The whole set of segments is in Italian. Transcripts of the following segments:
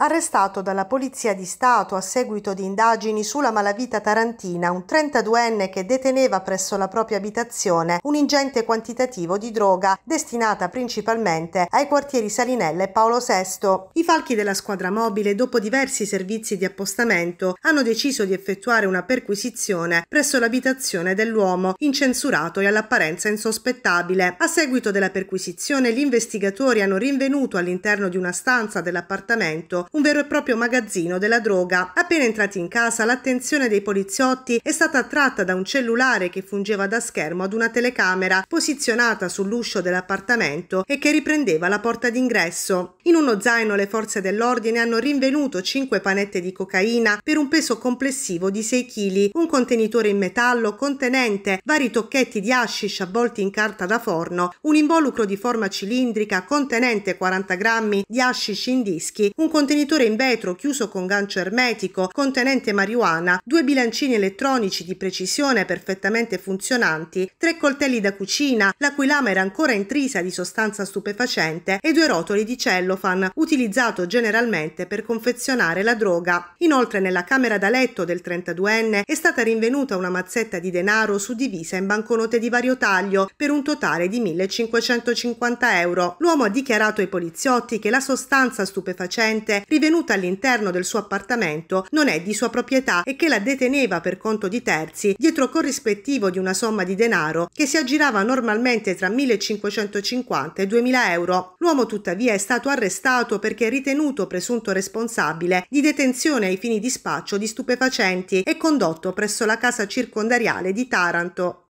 arrestato dalla Polizia di Stato a seguito di indagini sulla malavita tarantina, un 32enne che deteneva presso la propria abitazione un ingente quantitativo di droga destinata principalmente ai quartieri Salinella e Paolo VI. I falchi della squadra mobile, dopo diversi servizi di appostamento, hanno deciso di effettuare una perquisizione presso l'abitazione dell'uomo, incensurato e all'apparenza insospettabile. A seguito della perquisizione, gli investigatori hanno rinvenuto all'interno di una stanza dell'appartamento un vero e proprio magazzino della droga. Appena entrati in casa, l'attenzione dei poliziotti è stata attratta da un cellulare che fungeva da schermo ad una telecamera posizionata sull'uscio dell'appartamento e che riprendeva la porta d'ingresso. In uno zaino le forze dell'ordine hanno rinvenuto 5 panette di cocaina per un peso complessivo di 6 kg, un contenitore in metallo contenente vari tocchetti di hashish avvolti in carta da forno, un involucro di forma cilindrica contenente 40 grammi di hashish in dischi, un contenitore contenitore in vetro chiuso con gancio ermetico contenente marijuana, due bilancini elettronici di precisione perfettamente funzionanti, tre coltelli da cucina, la cui lama era ancora intrisa di sostanza stupefacente, e due rotoli di cellofan, utilizzato generalmente per confezionare la droga. Inoltre nella camera da letto del 32enne è stata rinvenuta una mazzetta di denaro suddivisa in banconote di vario taglio per un totale di 1550 euro. L'uomo ha dichiarato ai poliziotti che la sostanza stupefacente rivenuta all'interno del suo appartamento, non è di sua proprietà e che la deteneva per conto di terzi dietro corrispettivo di una somma di denaro che si aggirava normalmente tra 1550 e 2000 euro. L'uomo tuttavia è stato arrestato perché ritenuto presunto responsabile di detenzione ai fini di spaccio di stupefacenti e condotto presso la casa circondariale di Taranto.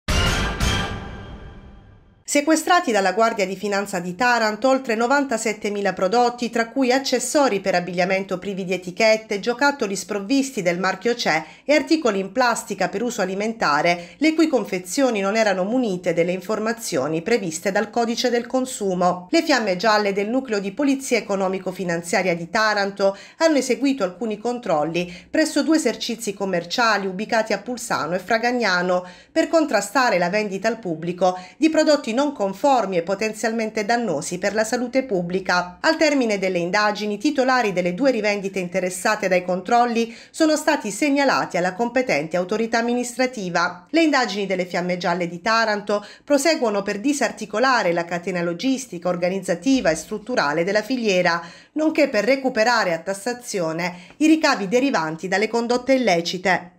Sequestrati dalla Guardia di Finanza di Taranto oltre 97.000 prodotti, tra cui accessori per abbigliamento privi di etichette, giocattoli sprovvisti del marchio CE e articoli in plastica per uso alimentare, le cui confezioni non erano munite delle informazioni previste dal codice del consumo. Le fiamme gialle del nucleo di polizia economico-finanziaria di Taranto hanno eseguito alcuni controlli presso due esercizi commerciali ubicati a Pulsano e Fragagnano per contrastare la vendita al pubblico di prodotti non conformi e potenzialmente dannosi per la salute pubblica. Al termine delle indagini, i titolari delle due rivendite interessate dai controlli sono stati segnalati alla competente autorità amministrativa. Le indagini delle Fiamme Gialle di Taranto proseguono per disarticolare la catena logistica, organizzativa e strutturale della filiera, nonché per recuperare a tassazione i ricavi derivanti dalle condotte illecite.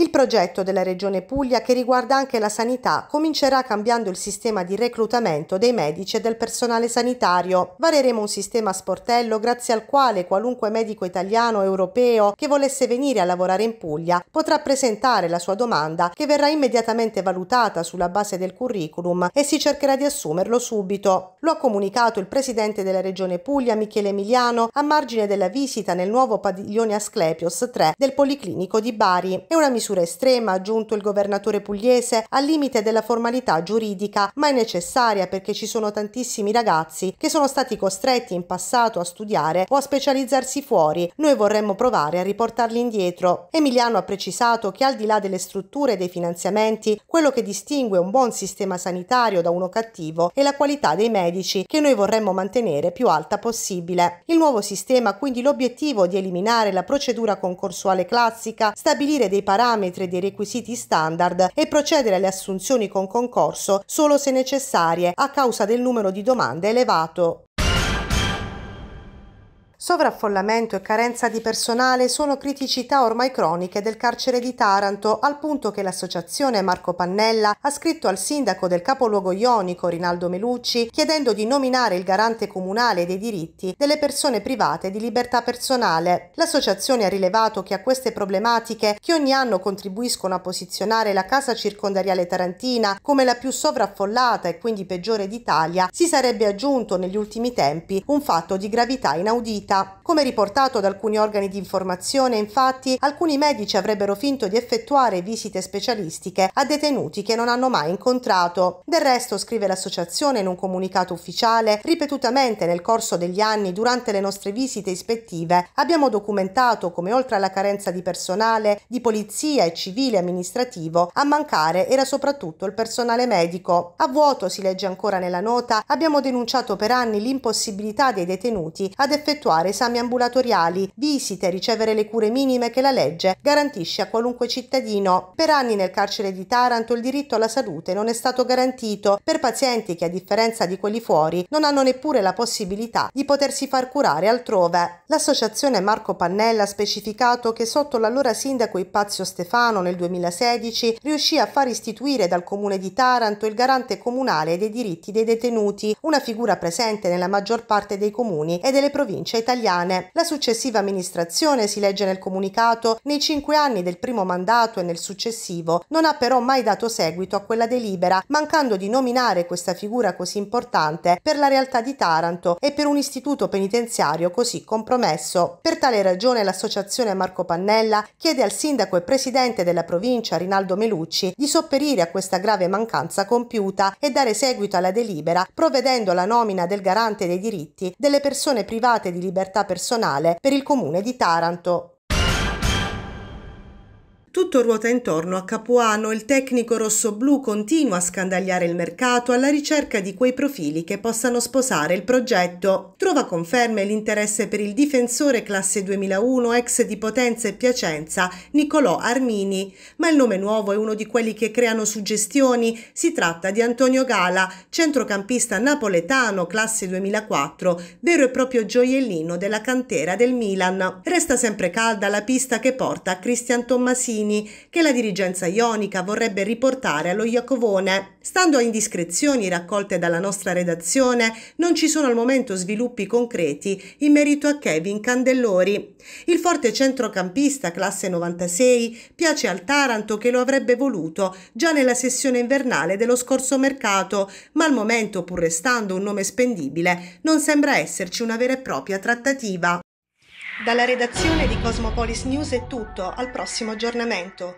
Il progetto della Regione Puglia, che riguarda anche la sanità, comincerà cambiando il sistema di reclutamento dei medici e del personale sanitario. Vareremo un sistema sportello grazie al quale qualunque medico italiano o europeo che volesse venire a lavorare in Puglia potrà presentare la sua domanda che verrà immediatamente valutata sulla base del curriculum e si cercherà di assumerlo subito. Lo ha comunicato il presidente della Regione Puglia, Michele Emiliano, a margine della visita nel nuovo padiglione Asclepios 3 del Policlinico di Bari. È una misura misura estrema, ha aggiunto il governatore pugliese, al limite della formalità giuridica, ma è necessaria perché ci sono tantissimi ragazzi che sono stati costretti in passato a studiare o a specializzarsi fuori. Noi vorremmo provare a riportarli indietro. Emiliano ha precisato che al di là delle strutture e dei finanziamenti, quello che distingue un buon sistema sanitario da uno cattivo è la qualità dei medici che noi vorremmo mantenere più alta possibile. Il nuovo sistema ha quindi l'obiettivo di eliminare la procedura concorsuale classica, stabilire dei parametri parametri dei requisiti standard e procedere alle assunzioni con concorso solo se necessarie a causa del numero di domande elevato. Sovraffollamento e carenza di personale sono criticità ormai croniche del carcere di Taranto, al punto che l'associazione Marco Pannella ha scritto al sindaco del capoluogo ionico Rinaldo Melucci chiedendo di nominare il garante comunale dei diritti delle persone private di libertà personale. L'associazione ha rilevato che a queste problematiche, che ogni anno contribuiscono a posizionare la casa circondariale tarantina come la più sovraffollata e quindi peggiore d'Italia, si sarebbe aggiunto negli ultimi tempi un fatto di gravità inaudita città. Come riportato da alcuni organi di informazione, infatti, alcuni medici avrebbero finto di effettuare visite specialistiche a detenuti che non hanno mai incontrato. Del resto, scrive l'associazione in un comunicato ufficiale, ripetutamente nel corso degli anni durante le nostre visite ispettive abbiamo documentato come oltre alla carenza di personale, di polizia e civile amministrativo, a mancare era soprattutto il personale medico. A vuoto, si legge ancora nella nota, abbiamo denunciato per anni l'impossibilità dei detenuti ad effettuare effettuare esami ambulatoriali, visite, ricevere le cure minime che la legge garantisce a qualunque cittadino. Per anni nel carcere di Taranto il diritto alla salute non è stato garantito per pazienti che a differenza di quelli fuori non hanno neppure la possibilità di potersi far curare altrove. L'associazione Marco Pannella ha specificato che sotto l'allora sindaco Ippazio Stefano nel 2016 riuscì a far istituire dal comune di Taranto il garante comunale dei diritti dei detenuti, una figura presente nella maggior parte dei comuni e delle province italiane italiane. La successiva amministrazione, si legge nel comunicato, nei cinque anni del primo mandato e nel successivo, non ha però mai dato seguito a quella delibera, mancando di nominare questa figura così importante per la realtà di Taranto e per un istituto penitenziario così compromesso. Per tale ragione l'associazione Marco Pannella chiede al sindaco e presidente della provincia Rinaldo Melucci di sopperire a questa grave mancanza compiuta e dare seguito alla delibera provvedendo alla nomina del garante dei diritti delle persone private di libertà libertà personale per il comune di Taranto. Tutto ruota intorno a Capuano, il tecnico rossoblù continua a scandagliare il mercato alla ricerca di quei profili che possano sposare il progetto. Trova conferme l'interesse per il difensore classe 2001 ex di Potenza e Piacenza Nicolò Armini, ma il nome nuovo è uno di quelli che creano suggestioni. Si tratta di Antonio Gala, centrocampista napoletano classe 2004, vero e proprio gioiellino della cantera del Milan. Resta sempre calda la pista che porta a Cristian Tommasini Salvini, che la dirigenza ionica vorrebbe riportare allo Iacovone. Stando a indiscrezioni raccolte dalla nostra redazione, non ci sono al momento sviluppi concreti in merito a Kevin Candellori. Il forte centrocampista classe 96 piace al Taranto che lo avrebbe voluto già nella sessione invernale dello scorso mercato, ma al momento, pur restando un nome spendibile, non sembra esserci una vera e propria trattativa. Dalla redazione di Cosmopolis News è tutto, al prossimo aggiornamento.